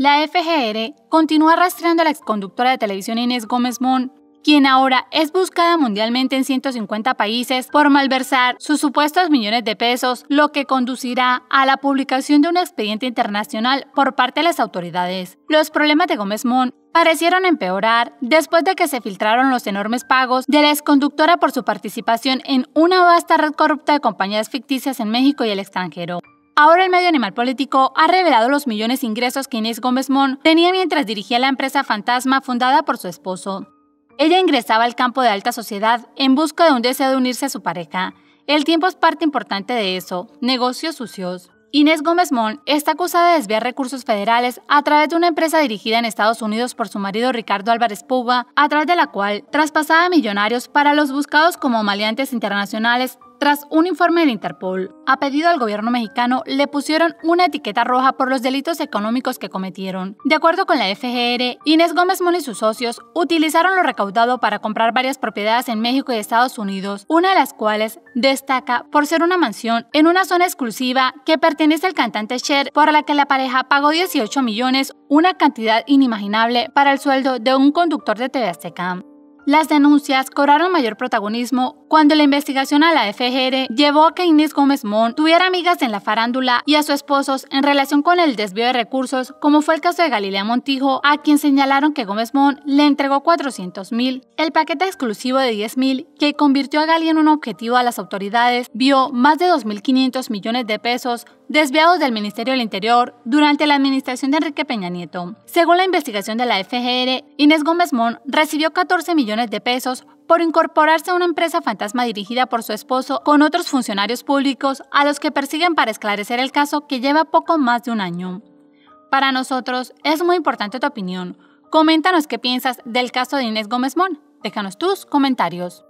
La FGR continúa rastreando a la exconductora de televisión Inés Gómez Mon, quien ahora es buscada mundialmente en 150 países por malversar sus supuestos millones de pesos, lo que conducirá a la publicación de un expediente internacional por parte de las autoridades. Los problemas de Gómez Mon parecieron empeorar después de que se filtraron los enormes pagos de la exconductora por su participación en una vasta red corrupta de compañías ficticias en México y el extranjero. Ahora el medio animal político ha revelado los millones de ingresos que Inés Gómez Mon tenía mientras dirigía la empresa fantasma fundada por su esposo. Ella ingresaba al campo de alta sociedad en busca de un deseo de unirse a su pareja. El tiempo es parte importante de eso, negocios sucios. Inés Gómez Mon está acusada de desviar recursos federales a través de una empresa dirigida en Estados Unidos por su marido Ricardo Álvarez Puga, a través de la cual traspasaba millonarios para los buscados como maleantes internacionales tras un informe de Interpol, a pedido del gobierno mexicano, le pusieron una etiqueta roja por los delitos económicos que cometieron. De acuerdo con la FGR, Inés Gómez Mon y sus socios utilizaron lo recaudado para comprar varias propiedades en México y Estados Unidos, una de las cuales destaca por ser una mansión en una zona exclusiva que pertenece al cantante Cher, por la que la pareja pagó 18 millones, una cantidad inimaginable para el sueldo de un conductor de TV las denuncias cobraron mayor protagonismo cuando la investigación a la FGR llevó a que Inés Gómez Mon tuviera amigas en la farándula y a sus esposos en relación con el desvío de recursos, como fue el caso de Galilea Montijo, a quien señalaron que Gómez Mon le entregó 400 mil. El paquete exclusivo de 10 mil, que convirtió a Gali en un objetivo a las autoridades, vio más de 2.500 millones de pesos desviados del Ministerio del Interior durante la administración de Enrique Peña Nieto. Según la investigación de la FGR, Inés Gómez Mon recibió 14 millones de pesos por incorporarse a una empresa fantasma dirigida por su esposo con otros funcionarios públicos a los que persiguen para esclarecer el caso que lleva poco más de un año. Para nosotros es muy importante tu opinión. Coméntanos qué piensas del caso de Inés Gómez Mon. Déjanos tus comentarios.